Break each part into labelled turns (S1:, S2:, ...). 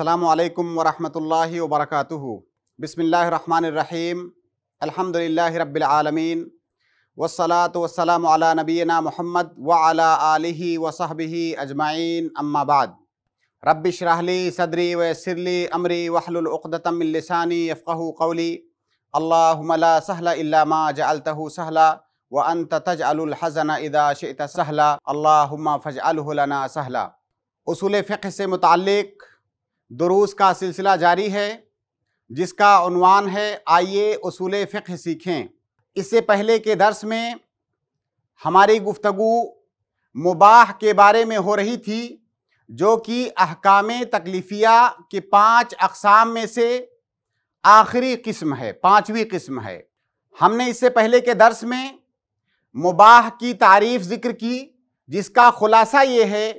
S1: السلام عليكم ورحمة الله وبركاته بسم الله الرحمن الرحيم الحمد لله رب العالمين والصلاة والسلام على نبينا محمد وعلى آله وصحبه أجمعين أما بعد رب اشرح لي صدري ويسر لي أمري واحلل عقدة من لساني يفقه قولي اللهم لا سهل إلا ما جعلته سهلا وأنت تجعل الحزن إذا شئت سهلا اللهم فاجعله لنا سهلا اصول فقه سے متعلق दुरूस का सिलसिला जारी है जिसका अनवान है आइए असूल फ़िक्र सीखें इससे पहले के दर्स में हमारी गुफ्तगु मुबाह के बारे में हो रही थी जो कि अहकाम तकलीफ़िया के पांच अकसाम में से आखिरी किस्म है पांचवी किस्म है हमने इससे पहले के दर्स में मुबाह की तारीफ ज़िक्र की जिसका ख़ुलासा ये है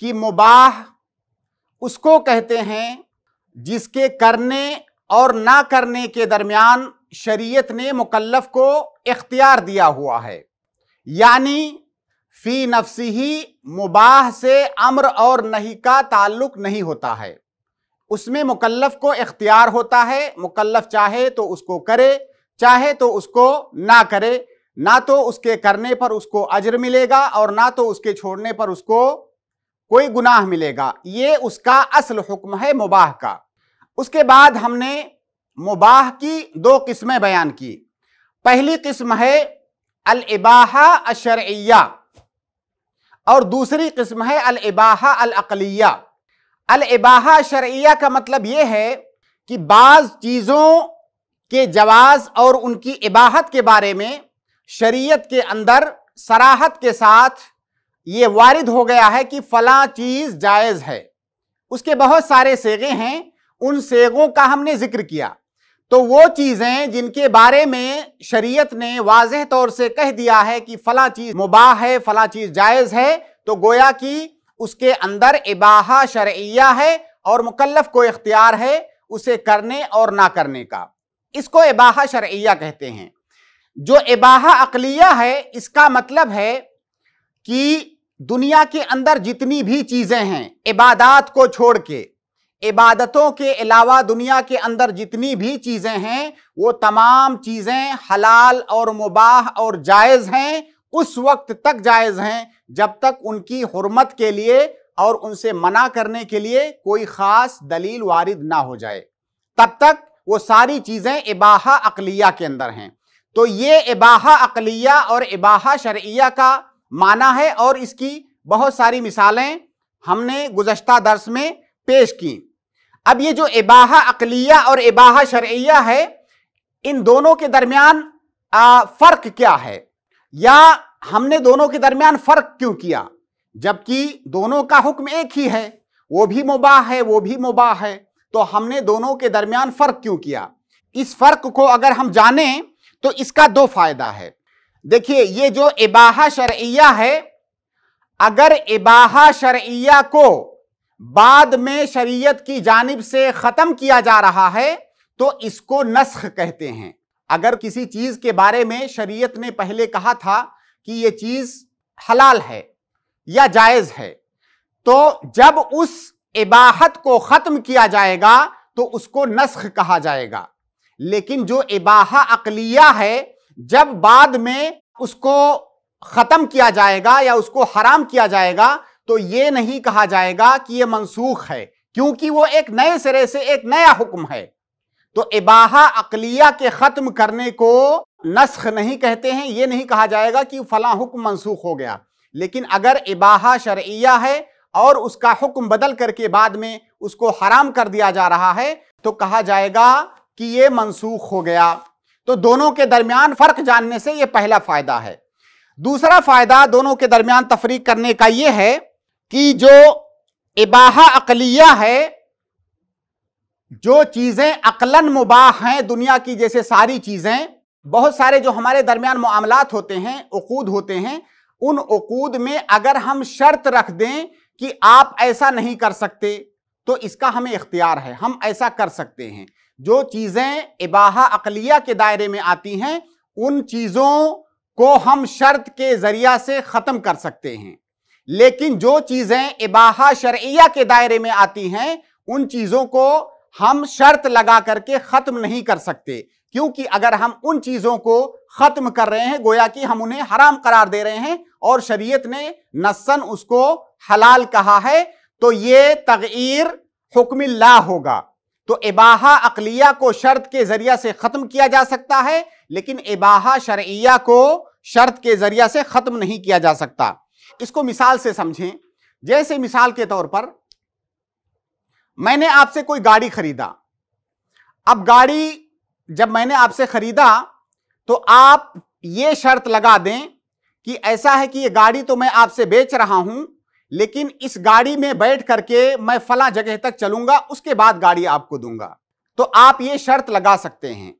S1: कि मुबाह उसको कहते हैं जिसके करने और ना करने के दरमियान शरीयत ने मुकल्लफ को इख्तियार दिया हुआ है यानी फी नफसी ही मुबाह से अम्र और नहीं का ताल्लुक नहीं होता है उसमें मुकल्लफ को इख्तियार होता है मुकल्लफ चाहे तो उसको करे चाहे तो उसको ना करे ना तो उसके करने पर उसको अजर मिलेगा और ना तो उसके छोड़ने पर उसको कोई गुनाह मिलेगा ये उसका असल हुक्म है मुबाह का उसके बाद हमने मुबाह की दो किस्में बयान की पहली किस्म है अलबाहा अशरिया और दूसरी किस्म है अलबाहा अलअलिया अलबाहा शरैया का मतलब ये है कि बाज़ चीज़ों के जवाज़ और उनकी इबाहत के बारे में शरीयत के अंदर सराहत के साथ ये वारिद हो गया है कि फला चीज जायज है उसके बहुत सारे सेगे हैं उन सेगों का हमने जिक्र किया तो वो चीज़ें जिनके बारे में शरीयत ने वाजह तौर से कह दिया है कि फ़ला चीज़ मुबाह है फ़ला चीज़ जायज़ है तो गोया कि उसके अंदर इबाहा शरिया है और मुकल्लफ को इख्तियार है उसे करने और ना करने का इसको इबाहा शर्या कहते हैं जो इबाहा अकलिया है इसका मतलब है कि दुनिया के अंदर जितनी भी चीज़ें हैं इबादत को छोड़ के इबादतों के अलावा दुनिया के अंदर जितनी भी चीज़ें हैं वो तमाम चीज़ें हलाल और मुबाह और जायज़ हैं उस वक्त तक जायज़ हैं जब तक उनकी हरमत के लिए और उनसे मना करने के लिए कोई ख़ास दलील वारिद ना हो जाए तब तक वो सारी चीज़ें इबाहा अकलिया के अंदर हैं तो ये इबाहा अकलिया और इबाहा शर्या का माना है और इसकी बहुत सारी मिसालें हमने गुजश्ता दर्श में पेश की अब ये जो एबाहा अकलिया और एबाहा शर्या है इन दोनों के दरमियान फ़र्क क्या है या हमने दोनों के दरमियान फ़र्क क्यों किया जबकि दोनों का हुक्म एक ही है वो भी मुबाह है वो भी मुबाह है तो हमने दोनों के दरमियान फ़र्क क्यों किया इस फ़र्क को अगर हम जानें तो इसका दो फ़ायदा है देखिए ये जो इबाहा शर्या है अगर इबाहा शर्या को बाद में शरीयत की जानिब से ख़त्म किया जा रहा है तो इसको नस्ख कहते हैं अगर किसी चीज़ के बारे में शरीयत ने पहले कहा था कि यह चीज़ हलाल है या जायज़ है तो जब उस इबाहत को ख़त्म किया जाएगा तो उसको नस्ख कहा जाएगा लेकिन जो इबाहा अकलिया है जब बाद में उसको खत्म किया जाएगा या उसको हराम किया जाएगा तो ये नहीं कहा जाएगा कि यह मनसूख है क्योंकि वो एक नए सिरे से एक नया हुक्म है तो इबाहा अकलिया के ख़त्म करने को नस्ख नहीं कहते हैं ये नहीं कहा जाएगा कि फला हुक्म मनसूख हो गया लेकिन अगर इबाहा शर्या है और उसका हुक्म बदल करके बाद में उसको हराम कर दिया जा रहा है तो कहा जाएगा कि ये मनसूख हो गया तो दोनों के दरमियान फर्क जानने से यह पहला फायदा है दूसरा फायदा दोनों के दरमियान तफरीक करने का यह है कि जो इबाहा अकलिया है जो चीजें अकलन मुबाह हैं दुनिया की जैसे सारी चीजें बहुत सारे जो हमारे दरमियान मामलात होते हैं उकूद होते हैं उन उकूद में अगर हम शर्त रख दें कि आप ऐसा नहीं कर सकते तो इसका हमें इख्तियार है हम ऐसा कर सकते हैं जो चीज़ें इबाहा अकलिया के दायरे में आती हैं उन चीज़ों को हम शर्त के ज़रिया से ख़त्म कर सकते हैं लेकिन जो चीज़ें इबाहा शर्या के दायरे में आती हैं उन चीज़ों को हम शर्त लगा करके ख़त्म नहीं कर सकते क्योंकि अगर हम उन चीज़ों को ख़त्म कर रहे हैं गोया कि हम उन्हें हराम करार दे रहे हैं और शरीयत ने नस्सन उसको हलाल कहा है तो ये तगीर हुक्मिल्ला होगा तो इबाहा अकलिया को शर्त के जरिया से खत्म किया जा सकता है लेकिन इबाहा शर्या को शर्त के जरिया से खत्म नहीं किया जा सकता इसको मिसाल से समझें जैसे मिसाल के तौर पर मैंने आपसे कोई गाड़ी खरीदा अब गाड़ी जब मैंने आपसे खरीदा तो आप ये शर्त लगा दें कि ऐसा है कि ये गाड़ी तो मैं आपसे बेच रहा हूं लेकिन इस गाड़ी में बैठ करके मैं फला जगह तक चलूंगा उसके बाद गाड़ी आपको दूंगा तो आप ये शर्त लगा सकते हैं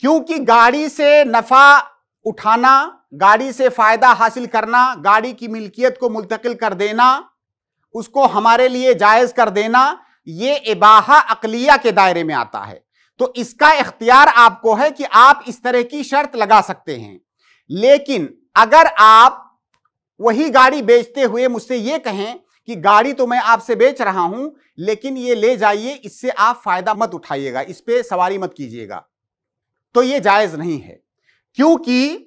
S1: क्योंकि गाड़ी से नफा उठाना गाड़ी से फायदा हासिल करना गाड़ी की मिल्कियत को मुंतकिल कर देना उसको हमारे लिए जायज कर देना ये इबाहा अकलिया के दायरे में आता है तो इसका इख्तियार आपको है कि आप इस तरह की शर्त लगा सकते हैं लेकिन अगर आप वही गाड़ी बेचते हुए मुझसे ये कहें कि गाड़ी तो मैं आपसे बेच रहा हूं लेकिन ये ले जाइए इससे आप फायदा मत उठाइएगा इस पर सवारी मत कीजिएगा तो ये जायज नहीं है क्योंकि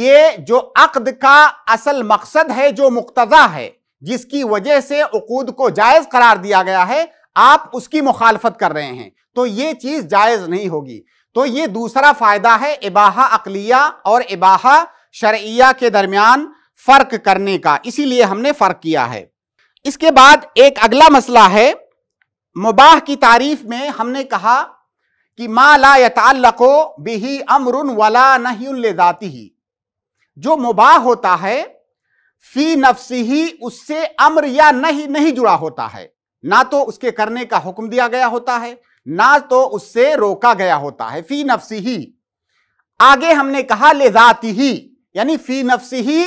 S1: ये जो अकद का असल मकसद है जो मुक्तजा है जिसकी वजह से उकूद को जायज करार दिया गया है आप उसकी मुखालफत कर रहे हैं तो ये चीज जायज नहीं होगी तो ये दूसरा फायदा है इबाहा अकलिया और इबाहा शर्या के दरमियान फर्क करने का इसीलिए हमने फर्क किया है इसके बाद एक अगला मसला है मुबाह की तारीफ में हमने कहा कि माला ला बिही अमरुन वला नहीं जाती ही जो मुबाह होता है फी नफसी ही उससे अम्र या नहीं नहीं जुड़ा होता है ना तो उसके करने का हुक्म दिया गया होता है ना तो उससे रोका गया होता है फी नफसी ही आगे हमने कहा ले जाती ही यानी फी नफसी ही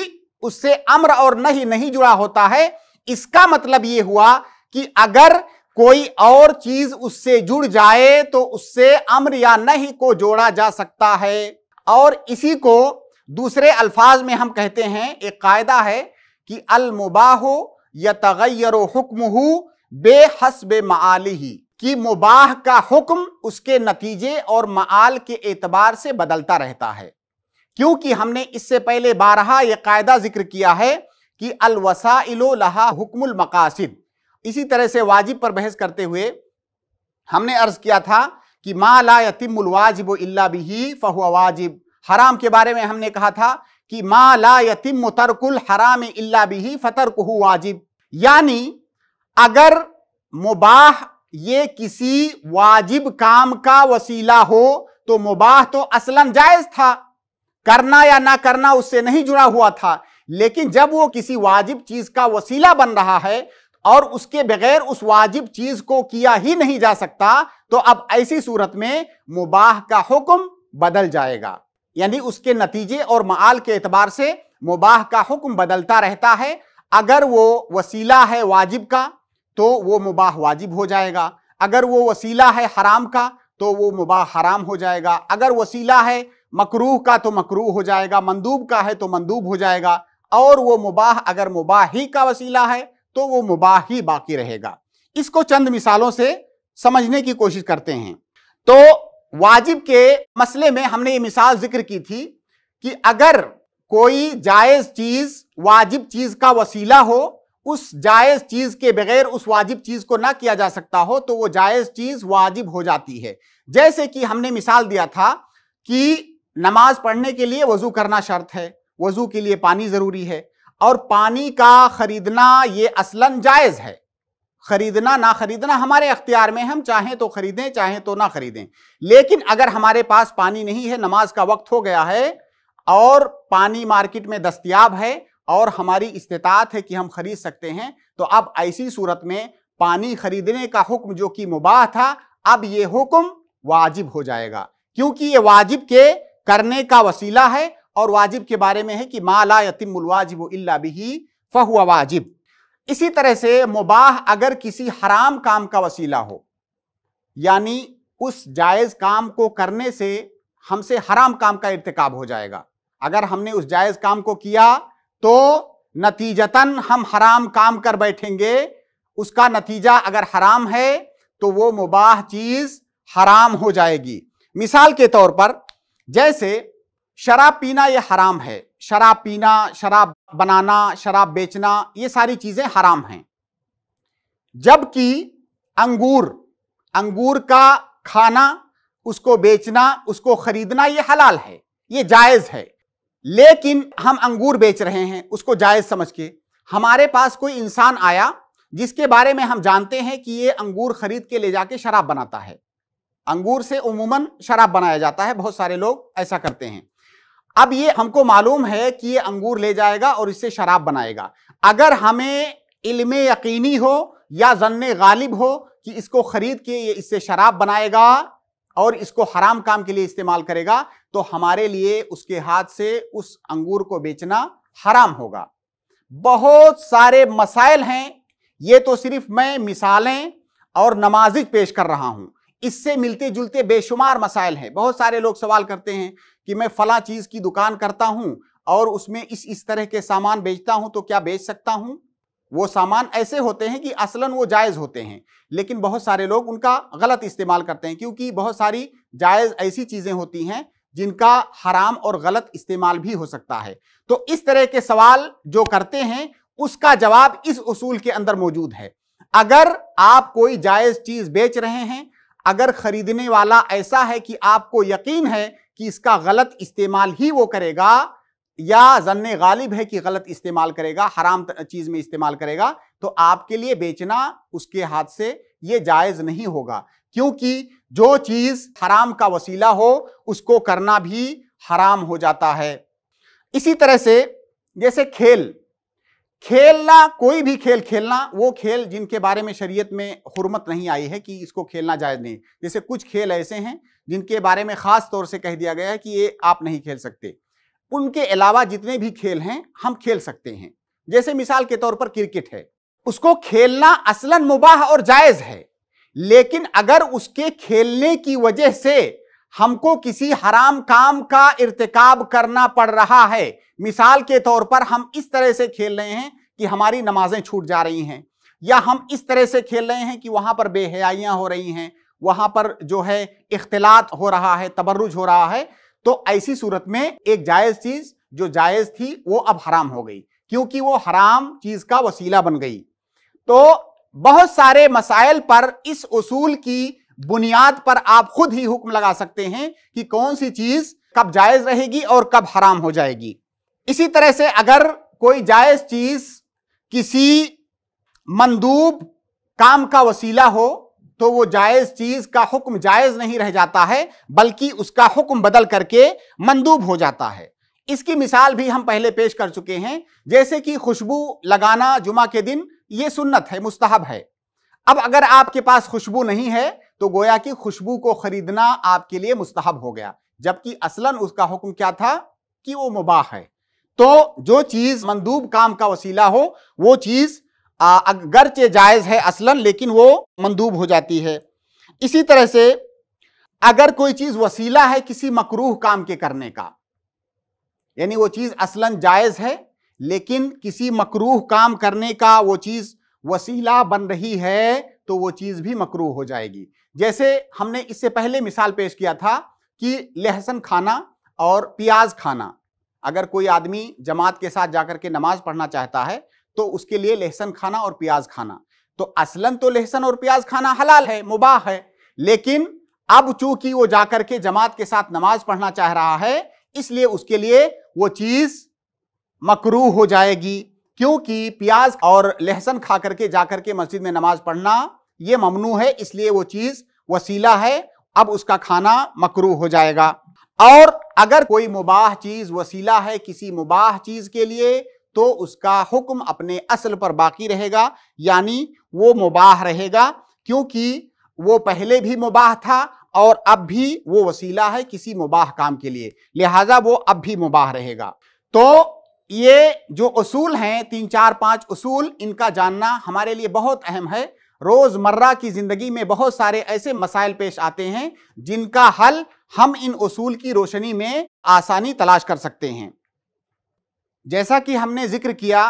S1: उससे अम्र और नहीं नहीं जुड़ा होता है इसका मतलब यह हुआ कि अगर कोई और चीज उससे जुड़ जाए तो उससे अम्र या नहीं को जोड़ा जा सकता है और इसी को दूसरे अल्फाज में हम कहते हैं एक कायदा है कि मुबाह या तगैर हुक्म बेहस बेहसब माली ही कि मुबाह का हुक्म उसके नतीजे और माल के एतबार से बदलता रहता है क्योंकि हमने इससे पहले बारहा यह कायदा जिक्र किया है कि अलवसाइलो लहा हुक्मुल मकासिद इसी तरह से वाजिब पर बहस करते हुए हमने अर्ज किया था कि मा ला यतिमुल वाजिब इल्ला बिही फहुआ वाजिब हराम के बारे में हमने कहा था कि मा ला यतिम तरकुल हराम इल्ला बिही फतरकुहु वाजिब यानी अगर मुबाह ये किसी वाजिब काम का वसीला हो तो मुबाह तो असलन जायज था करना या ना करना उससे नहीं जुड़ा हुआ था लेकिन जब वो किसी वाजिब चीज का वसीला बन रहा है और उसके बगैर उस वाजिब चीज को किया ही नहीं जा सकता तो अब ऐसी सूरत में मुबाह का हुक्म बदल जाएगा यानी उसके नतीजे और माल के एतबार से मुबाह का हुक्म बदलता रहता है अगर वो वसीला है वाजिब का तो वो मुबाह वाजिब हो जाएगा अगर वो वसीला है हराम का तो वो मुबाह हराम हो जाएगा अगर वसीला है मकरूह का तो मकरूह हो जाएगा मंदूब का है तो मंदूब हो जाएगा और वो मुबाह अगर मुबाही का वसीला है तो वो मुबाही बाकी रहेगा इसको चंद मिसालों से समझने की कोशिश करते हैं तो वाजिब के मसले में हमने ये मिसाल जिक्र की थी कि अगर कोई जायज़ चीज़ वाजिब चीज़ का वसीला हो उस जायज़ चीज़ के बगैर उस वाजिब चीज़ को ना किया जा सकता हो तो वो जायज़ चीज़ वाजिब हो जाती है जैसे कि हमने मिसाल दिया था कि नमाज पढ़ने के लिए वज़ू करना शर्त है वज़ू के लिए पानी ज़रूरी है और पानी का ख़रीदना ये असलन जायज़ है ख़रीदना ना ख़रीदना हमारे अख्तियार में हम चाहें तो ख़रीदें चाहें तो ना ख़रीदें लेकिन अगर हमारे पास पानी नहीं है नमाज का वक्त हो गया है और पानी मार्केट में दस्तियाब है और हमारी इस्तात है कि हम खरीद सकते हैं तो अब ऐसी सूरत में पानी खरीदने का हुक्म जो कि मुबाह था अब ये हुक्म वाजिब हो जाएगा क्योंकि ये वाजिब के करने का वसीला है और वाजिब के बारे में है कि माला यतिमुलवाजिब इल्ला बिही फहुआ वाजिब इसी तरह से मुबाह अगर किसी हराम काम का वसीला हो यानी उस जायज़ काम को करने से हमसे हराम काम का इरतकब हो जाएगा अगर हमने उस जायज़ काम को किया तो नतीजतन हम हराम काम कर बैठेंगे उसका नतीजा अगर हराम है तो वो मुबाह चीज़ हराम हो जाएगी मिसाल के तौर पर जैसे शराब पीना ये हराम है शराब पीना शराब बनाना शराब बेचना ये सारी चीज़ें हराम हैं जबकि अंगूर अंगूर का खाना उसको बेचना उसको खरीदना ये हलाल है ये जायज़ है लेकिन हम अंगूर बेच रहे हैं उसको जायज़ समझ के हमारे पास कोई इंसान आया जिसके बारे में हम जानते हैं कि ये अंगूर खरीद के ले जाके शराब बनाता है अंगूर से उमूमन शराब बनाया जाता है बहुत सारे लोग ऐसा करते हैं अब ये हमको मालूम है कि ये अंगूर ले जाएगा और इससे शराब बनाएगा अगर हमें इल्म यकीनी हो या जन्न गालिब हो कि इसको खरीद के ये इससे शराब बनाएगा और इसको हराम काम के लिए इस्तेमाल करेगा तो हमारे लिए उसके हाथ से उस अंगूर को बेचना हराम होगा बहुत सारे मसाइल हैं ये तो सिर्फ मैं मिसालें और नमाजिक पेश कर रहा हूं इससे मिलते जुलते बेशुमार मसाइल हैं बहुत सारे लोग सवाल करते हैं कि मैं फ़ला चीज़ की दुकान करता हूँ और उसमें इस इस तरह के सामान बेचता हूँ तो क्या बेच सकता हूँ वो सामान ऐसे होते हैं कि असलन वो जायज़ होते हैं लेकिन बहुत सारे लोग उनका गलत इस्तेमाल करते हैं क्योंकि बहुत सारी जायज़ ऐसी चीज़ें होती हैं जिनका हराम और गलत इस्तेमाल भी हो सकता है तो इस तरह के सवाल जो करते हैं उसका जवाब इस उसूल के अंदर मौजूद है अगर आप कोई जायज़ चीज़ बेच रहे हैं अगर खरीदने वाला ऐसा है कि आपको यकीन है कि इसका गलत इस्तेमाल ही वो करेगा या जन गालिब है कि गलत इस्तेमाल करेगा हराम चीज़ में इस्तेमाल करेगा तो आपके लिए बेचना उसके हाथ से ये जायज़ नहीं होगा क्योंकि जो चीज़ हराम का वसीला हो उसको करना भी हराम हो जाता है इसी तरह से जैसे खेल खेलना कोई भी खेल खेलना वो खेल जिनके बारे में शरीयत में हुरमत नहीं आई है कि इसको खेलना जायज़ नहीं जैसे कुछ खेल ऐसे हैं जिनके बारे में ख़ास तौर से कह दिया गया है कि ये आप नहीं खेल सकते उनके अलावा जितने भी खेल हैं हम खेल सकते हैं जैसे मिसाल के तौर पर क्रिकेट है उसको खेलना असलन मुबाह और जायज़ है लेकिन अगर उसके खेलने की वजह से हमको किसी हराम काम का इरतकब करना पड़ रहा है मिसाल के तौर पर हम इस तरह से खेल रहे हैं कि हमारी नमाजें छूट जा रही हैं या हम इस तरह से खेल रहे हैं कि वहां पर बेहयाइयां हो रही हैं वहां पर जो है इख्तलात हो रहा है तबरुज हो रहा है तो ऐसी सूरत में एक जायज़ चीज़ जो जायज़ थी वो अब हराम हो गई क्योंकि वो हराम चीज़ का वसीला बन गई तो बहुत सारे मसाइल पर इस उसूल की बुनियाद पर आप खुद ही हुक्म लगा सकते हैं कि कौन सी चीज कब जायज रहेगी और कब हराम हो जाएगी इसी तरह से अगर कोई जायज चीज किसी मंदूब काम का वसीला हो तो वो जायज चीज का हुक्म जायज नहीं रह जाता है बल्कि उसका हुक्म बदल करके मंदूब हो जाता है इसकी मिसाल भी हम पहले पेश कर चुके हैं जैसे कि खुशबू लगाना जुमा के दिन ये सुन्नत है मुस्तहब है अब अगर आपके पास खुशबू नहीं है तो गोया कि खुशबू को खरीदना आपके लिए मुस्तहब हो गया जबकि असलन उसका हुक्म क्या था कि वो मुबाह है तो जो चीज मंदूब काम का वसीला हो वो चीज अगरचे जायज है असलन लेकिन वो मंदूब हो जाती है इसी तरह से अगर कोई चीज वसीला है किसी मकरूह काम के करने का यानी वो चीज असलन जायज है लेकिन किसी मकरूह काम करने का वो चीज वसीला बन रही है तो वो चीज भी मकरूह हो जाएगी जैसे हमने इससे पहले मिसाल पेश किया था कि लहसन खाना और प्याज खाना अगर कोई आदमी जमात के साथ जाकर के नमाज पढ़ना चाहता है तो उसके लिए लहसन खाना और प्याज खाना तो असलन तो लहसन और प्याज खाना हलाल है मुबाह है लेकिन अब चूंकि वो जाकर के जमात के साथ नमाज पढ़ना चाह रहा है इसलिए उसके लिए वो चीज मकरू हो जाएगी क्योंकि प्याज और लहसन खा करके जाकर के मस्जिद में नमाज पढ़ना ये ममनू है इसलिए वो चीज वसीला है अब उसका खाना मकरू हो जाएगा और अगर कोई मुबाह चीज वसीला है किसी मुबाह चीज के लिए तो उसका हुक्म अपने असल पर बाकी रहेगा यानी वो मुबाह रहेगा क्योंकि वो पहले भी मुबाह था और अब भी वो वसीला है किसी मुबाह काम के लिए लिहाजा वो अब भी मुबाह रहेगा तो ये जो असूल हैं तीन चार पाँच असूल इनका जानना हमारे लिए बहुत अहम है रोज़मर्रा की ज़िंदगी में बहुत सारे ऐसे मसाइल पेश आते हैं जिनका हल हम इन असूल की रोशनी में आसानी तलाश कर सकते हैं जैसा कि हमने जिक्र किया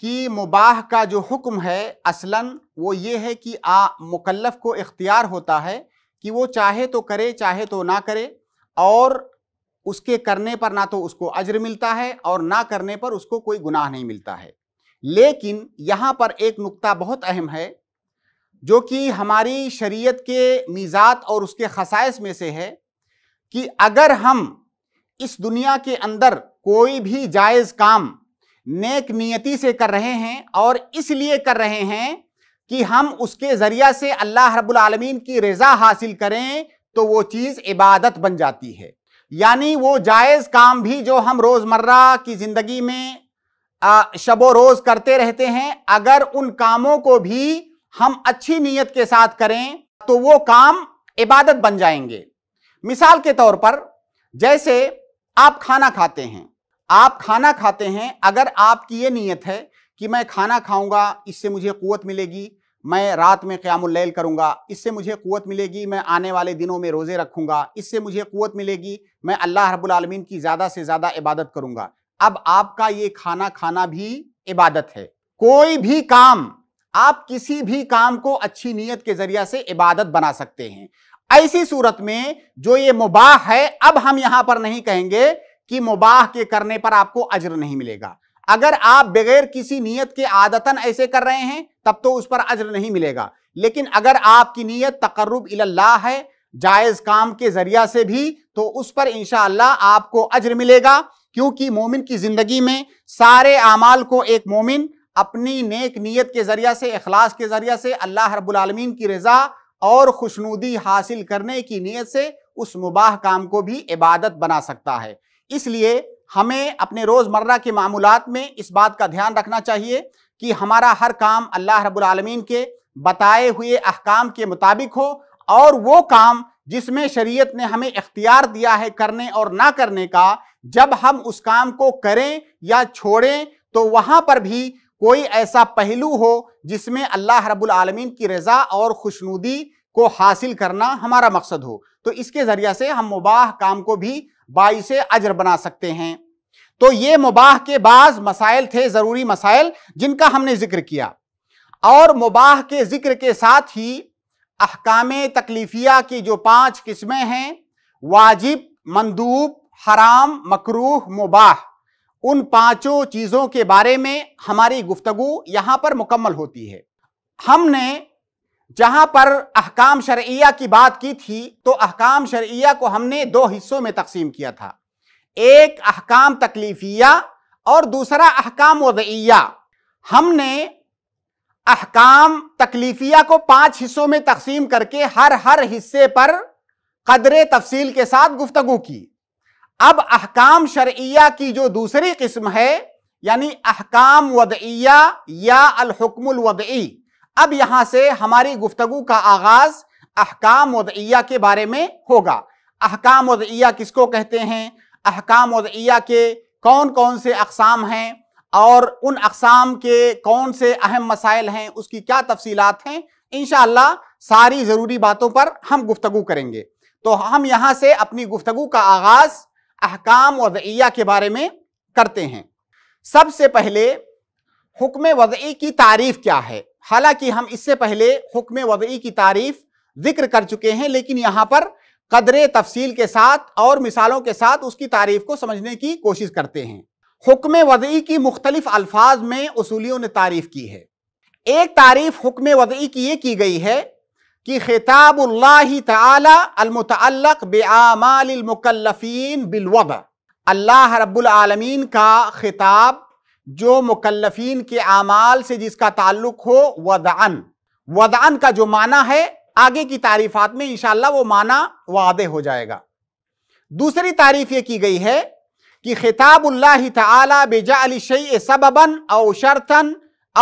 S1: कि मुबाह का जो हुक्म है असलन वो ये है कि आ मुकल्लफ को इख्तियार होता है कि वो चाहे तो करे चाहे तो ना करे और उसके करने पर ना तो उसको अजर मिलता है और ना करने पर उसको कोई गुनाह नहीं मिलता है लेकिन यहाँ पर एक नुक्ता बहुत अहम है जो कि हमारी शरीयत के मीज़ात और उसके खसाइस में से है कि अगर हम इस दुनिया के अंदर कोई भी जायज़ काम नेक नियति से कर रहे हैं और इसलिए कर रहे हैं कि हम उसके ज़रिया से अल्लाह रब्बुल आलमीन की रज़ा हासिल करें तो वो चीज़ इबादत बन जाती है यानी वो जायज़ काम भी जो हम रोज़मर्रा की ज़िंदगी में शबो रोज़ करते रहते हैं अगर उन कामों को भी हम अच्छी नीयत के साथ करें तो वो काम इबादत बन जाएंगे मिसाल के तौर पर जैसे आप खाना खाते हैं आप खाना खाते हैं अगर आपकी ये नीयत है कि मैं खाना खाऊंगा इससे मुझे कुत मिलेगी मैं रात में क़्यामुल्लैल करूंगा इससे मुझे कुत मिलेगी मैं आने वाले दिनों में रोज़े रखूंगा इससे मुझे कुत मिलेगी मैं अल्लाह रब्बुल आलमीन की ज़्यादा से ज़्यादा इबादत करूंगा अब आपका ये खाना खाना भी इबादत है कोई भी काम आप किसी भी काम को अच्छी नीयत के जरिया से इबादत बना सकते हैं ऐसी सूरत में जो ये मुबाह है अब हम यहां पर नहीं कहेंगे कि मुबाह के करने पर आपको अज्र नहीं मिलेगा अगर आप बगैर किसी नीयत के आदतन ऐसे कर रहे हैं तब तो उस पर अज्र नहीं मिलेगा लेकिन अगर आपकी नीयत तकर्रब इल्ला है जायज़ काम के ज़रिया से भी तो उस पर इंशाला आपको अज्र मिलेगा क्योंकि मोमिन की ज़िंदगी में सारे अमाल को एक मोमिन अपनी नेक नीयत के जरिए से अखलास के जरिए से अल्लाह रबालमीन की रज़ा और खुशनुदी हासिल करने की नीयत से उस मुबाह काम को भी इबादत बना सकता है इसलिए हमें अपने रोज़मर्रा के मामूल में इस बात का ध्यान रखना चाहिए कि हमारा हर काम अल्लाह रबालमीन के बताए हुए अहकाम के मुताबिक हो और वो काम जिसमें शरीयत ने हमें इख्तियार दिया है करने और ना करने का जब हम उस काम को करें या छोड़ें तो वहाँ पर भी कोई ऐसा पहलू हो जिसमें अल्लाह रब्बुल आलमीन की रज़ा और खुशनुदी को हासिल करना हमारा मकसद हो तो इसके ज़रिए से हम मुबाह काम को भी से अजर बना सकते हैं तो ये मुबाह के बाद मसाइल थे ज़रूरी मसाइल जिनका हमने जिक्र किया और मुबाह के जिक्र के साथ ही अहकाम तकलीफिया की जो पांच किस्में हैं वाजिब मंदूब हराम मकरूह मुबाह उन पांचों चीज़ों के बारे में हमारी गुफ्तगु यहां पर मुकम्मल होती है हमने जहां पर अहकाम शर्या की बात की थी तो अहकाम शर्या को हमने दो हिस्सों में तकसीम किया था एक अहकाम तकलीफिया और दूसरा अहकाम वदइया हमने अहकाम तकलीफिया को पांच हिस्सों में तकसीम करके हर हर हिस्से पर कदर तफसील के साथ गुफ्तगु की अब अहकाम शर्या की जो दूसरी किस्म है यानी अहकाम वदइया या अलहुकमुल वदई अब यहां से हमारी गुफ्तगु का आगाज अहकाम वदइया के बारे में होगा अहकाम वदइया किसको कहते हैं अहकाम वदइया के कौन कौन से अकसाम हैं और उन अकसाम के कौन से अहम मसाइल हैं उसकी क्या तफसीलात हैं इन सारी ज़रूरी बातों पर हम गुफ्तु करेंगे तो हम यहाँ से अपनी गुफ्तु का आगाज़ अहकाम वज़िया के बारे में करते हैं सबसे पहले हुक्म वज़ी की तारीफ क्या है हालांकि हम इससे पहले हुक्म वज़ी की तारीफ जिक्र कर चुके हैं लेकिन यहाँ पर कदर तफसील के साथ और मिसालों के साथ उसकी तारीफ को समझने की कोशिश करते हैं हुक्म वज़ी की मुख्तलिफ अल्फाज में उसूलियों ने तारीफ की है एक तारीफ हुक्म वज़ी की ये की गई है कि खिताब अल्लाह ताला अलमुतअल्लक बेआमाल मुकल्लफीन बिलवद अल्लाह रब्बुल आलमीन का खिताब जो मुकल्लफीन के अमाल से जिसका ताल्लुक हो वदान वदान का जो माना है आगे की तारीफात में इनशाला वो माना वादे हो जाएगा दूसरी तारीफ ये की गई है कि खिताबुल्लाह ताला बेजाअल शई सबबन औ शर्तन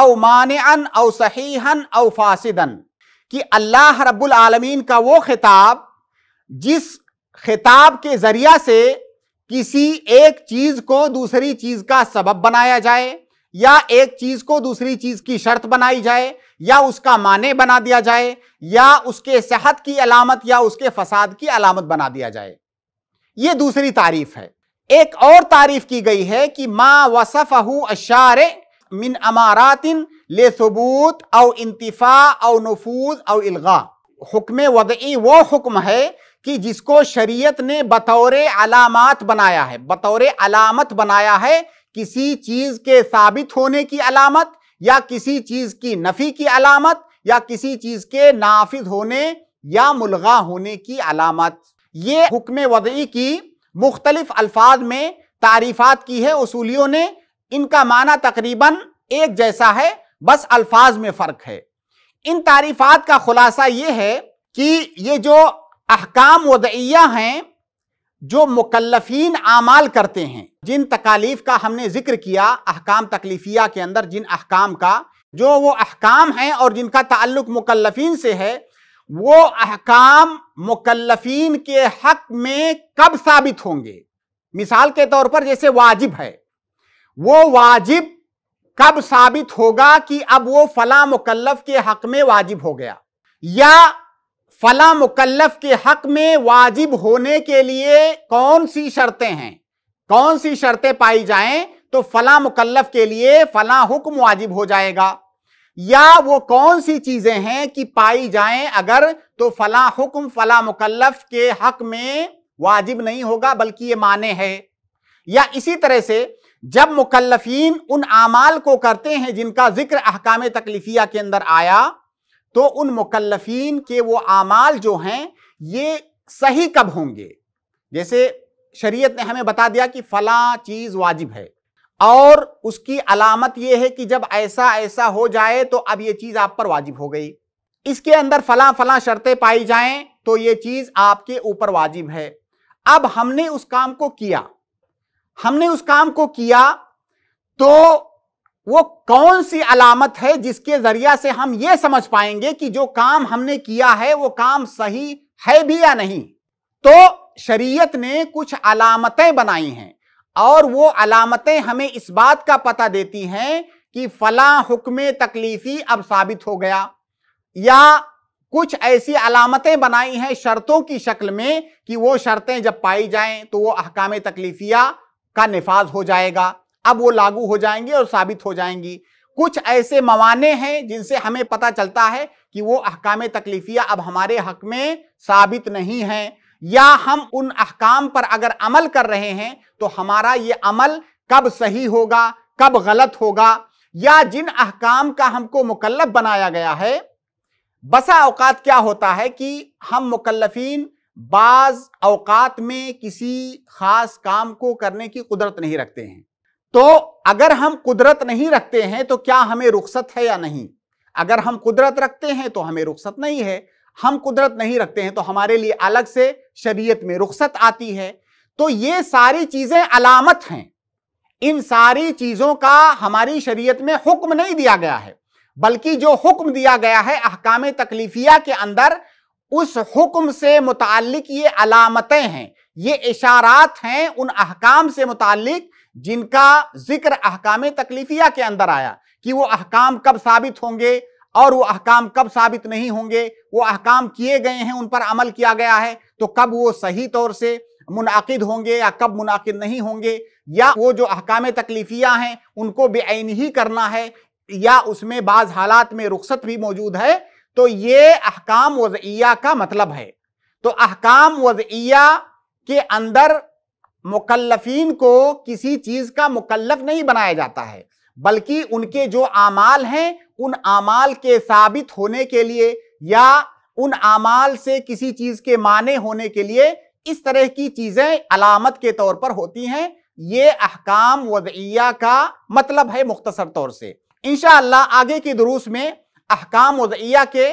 S1: औ मानअन औ सहीहन औ फासिदन कि अल्लाह रब्बुल आलमीन का वो खिताब जिस खिताब के जरिया से किसी एक चीज को दूसरी चीज का सबब बनाया जाए या एक चीज को दूसरी चीज की शर्त बनाई जाए या उसका माने बना दिया जाए या उसके सेहत की अलामत या उसके फसाद की अलामत बना दिया जाए यह दूसरी तारीफ है एक और तारीफ की गई है कि मा वसफ़ अशार मिन अमारातिन ले सबूत और इंतफा और नफूज और इलगा हुक्म वदई वो हुक्म है कि जिसको शरीयत ने बतौर अलामत बनाया है बतौर अलामत बनाया है किसी चीज़ के साबित होने की अलामत या किसी चीज़ की नफ़ी की अलामत या किसी चीज़ के नाफिज होने या मुलगा होने की अलामत ये हुक्म वदई की मुख्तलिफ अल्फाज में तारीफात की है उसूलियों ने इनका माना तकरीबन एक जैसा है बस अल्फाज में फ़र्क है इन तारीफात का खुलासा यह है कि ये जो अहकाम वदैया हैं जो मुकल्लफीन आमाल करते हैं जिन तकालीफ का हमने जिक्र किया अहकाम तकलीफिया के अंदर जिन अहकाम का जो वो अहकाम हैं और जिनका ताल्लुक मुकल्लफीन से है वो अहकाम मुकल्लफीन के हक में कब साबित होंगे मिसाल के तौर पर जैसे वाजिब है वो वाजिब कब साबित होगा कि अब वो फला मुकल्लफ के हक में वाजिब हो गया या फला मुकल्लफ के हक में वाजिब होने के लिए कौन सी शर्तें हैं कौन सी शर्तें पाई जाएं तो फला मुकल्लफ के लिए फला हुक्म वाजिब हो जाएगा या वो कौन सी चीजें हैं कि पाई जाएं अगर तो फला हुक्म फला मुकल्लफ के हक में वाजिब नहीं होगा बल्कि ये माने है या इसी तरह से जब मुकल्लफीन उन आमाल को करते हैं जिनका जिक्र अहकाम तकलीफिया के अंदर आया तो उन मुकल्लफीन के वो आमाल जो हैं ये सही कब होंगे जैसे शरीयत ने हमें बता दिया कि फला चीज़ वाजिब है और उसकी अलामत यह है कि जब ऐसा ऐसा हो जाए तो अब ये चीज़ आप पर वाजिब हो गई इसके अंदर फला फला शर्तें पाई जाएं तो ये चीज़ आपके ऊपर वाजिब है अब हमने उस काम को किया हमने उस काम को किया तो वो कौन सी अलामत है जिसके जरिया से हम ये समझ पाएंगे कि जो काम हमने किया है वो काम सही है भी या नहीं तो शरीयत ने कुछ अलामतें बनाई हैं और वो अलामतें हमें इस बात का पता देती हैं कि फला हुक्म तकलीफी अब साबित हो गया या कुछ ऐसी अलामतें बनाई हैं शर्तों की शक्ल में कि वो शर्तें जब पाई जाएं तो वो अहकाम तकलीफिया का नफाज हो जाएगा अब वो लागू हो जाएंगी और साबित हो जाएंगी कुछ ऐसे मवाने हैं जिनसे हमें पता चलता है कि वो अहकाम तकलीफिया अब हमारे हक में साबित नहीं हैं या हम उन अहकाम पर अगर अमल कर रहे हैं तो हमारा ये अमल कब सही होगा कब गलत होगा या जिन अहकाम का हमको मुकल्लफ बनाया गया है बसा अवकात क्या होता है कि हम मुकल्लफीन बाज अवकात में किसी खास काम को करने की कुदरत नहीं रखते हैं तो अगर हम कुदरत नहीं रखते हैं तो क्या हमें रुख्सत है या नहीं अगर हम कुदरत रखते हैं तो हमें रुख्सत नहीं है हम कुदरत नहीं रखते हैं तो हमारे लिए अलग से शरीयत में रुख्सत आती है तो ये सारी चीज़ें अलामत हैं इन सारी चीज़ों का हमारी शरीयत में हुक्म नहीं दिया गया है बल्कि जो हुक्म दिया गया है अहकाम तकलीफिया के अंदर उस हुक्म से मुतालिक ये अलामतें हैं ये इशारात हैं उन अहकाम से मुतक जिनका जिक्र अहकाम तकलीफिया के अंदर आया कि वो अहकाम कब साबित होंगे और वो अहकाम कब साबित नहीं होंगे वो अहकाम किए गए हैं उन पर अमल किया गया है तो कब वो सही तौर से मुनद होंगे या कब मुनद नहीं होंगे या वो जो अहकाम तकलीफिया हैं उनको बेआईन ही करना है या उसमें बाज़ हालात में रुख्सत भी मौजूद है तो ये अहकाम वजिया का मतलब है तो अहकाम वजिया के अंदर मुकल्लफीन को किसी चीज का मुकल्लफ नहीं बनाया जाता है बल्कि उनके जो आमाल हैं उन आमाल के साबित होने के लिए या उन आमाल से किसी चीज के माने होने के लिए इस तरह की चीजें अलामत के तौर पर होती हैं ये अहकाम वजिया का मतलब है मुख्तसर तौर से इनशाला आगे के दुरूस में अहकाम वजया के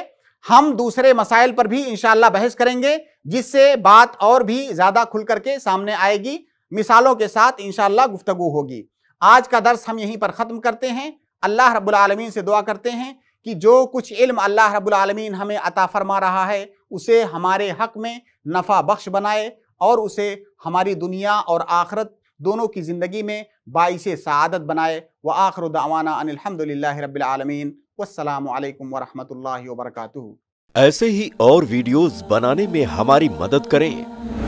S1: हम दूसरे मसाइल पर भी इनशाला बहस करेंगे जिससे बात और भी ज़्यादा खुल करके सामने आएगी मिसालों के साथ इंशाला गुफ्तगु होगी आज का दर्स हम यहीं पर ख़त्म करते हैं अल्लाह रबालमीन से दुआ करते हैं कि जो कुछ इल्म अल्लाह रबालमीन हमें अता फरमा रहा है उसे हमारे हक में नफ़ा बख्श बनाए और उसे हमारी दुनिया और आखरत दोनों की ज़िंदगी में बाईस सदत बनाए व आखर दावाना अनिलहमदिल्ला रबालमीन वालेकुम वरहमतुल्लाहि वबरकातुहू ऐसे ही और वीडियोस बनाने में हमारी मदद करें